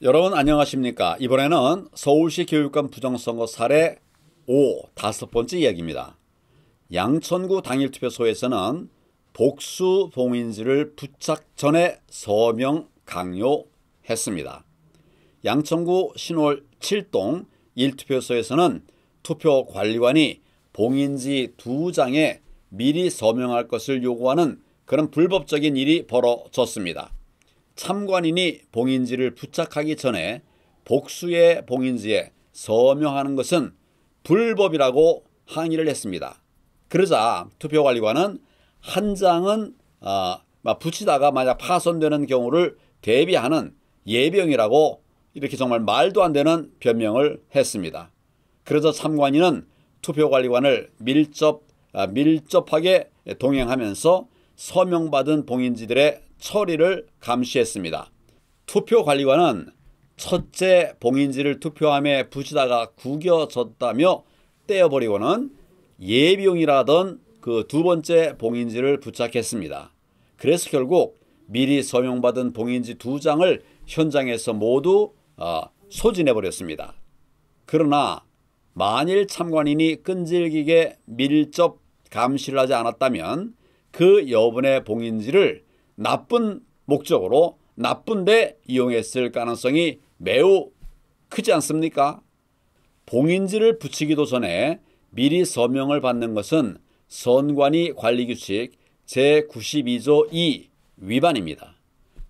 여러분 안녕하십니까? 이번에는 서울시 교육감 부정선거 사례 5 다섯 번째 이야기입니다. 양천구 당일투표소에서는 복수 봉인지를 부착 전에 서명 강요했습니다. 양천구 신월 7동 1투표소에서는 투표관리관이 봉인지 두 장에 미리 서명할 것을 요구하는 그런 불법적인 일이 벌어졌습니다. 참관인이 봉인지를 부착하기 전에 복수의 봉인지에 서명하는 것은 불법이라고 항의를 했습니다. 그러자 투표관리관은 한 장은 어, 붙이다가 만약 파손되는 경우를 대비하는 예병이라고 이렇게 정말 말도 안 되는 변명을 했습니다. 그러자 참관인은 투표관리관을 밀접, 아, 밀접하게 동행하면서 서명받은 봉인지들의 처리를 감시했습니다. 투표관리관은 첫째 봉인지를 투표함에 부이다가 구겨졌다며 떼어버리고는 예비용이라던 그 두 번째 봉인지를 부착했습니다. 그래서 결국 미리 서명받은 봉인지 두 장을 현장에서 모두 어, 소진해버렸습니다. 그러나 만일 참관인이 끈질기게 밀접 감시를 하지 않았다면 그 여분의 봉인지를 나쁜 목적으로 나쁜데 이용했을 가능성이 매우 크지 않습니까? 봉인지를 붙이기도 전에 미리 서명을 받는 것은 선관위 관리 규칙 제92조 2 위반입니다.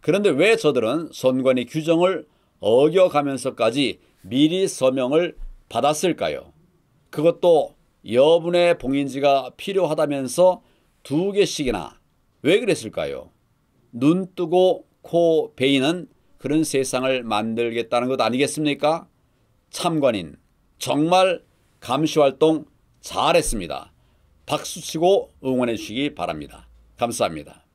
그런데 왜 저들은 선관위 규정을 어겨가면서까지 미리 서명을 받았을까요? 그것도 여분의 봉인지가 필요하다면서 두 개씩이나 왜 그랬을까요? 눈 뜨고 코 베이는 그런 세상을 만들겠다는 것 아니겠습니까? 참관인 정말 감시활동 잘했습니다. 박수치고 응원해 주시기 바랍니다. 감사합니다.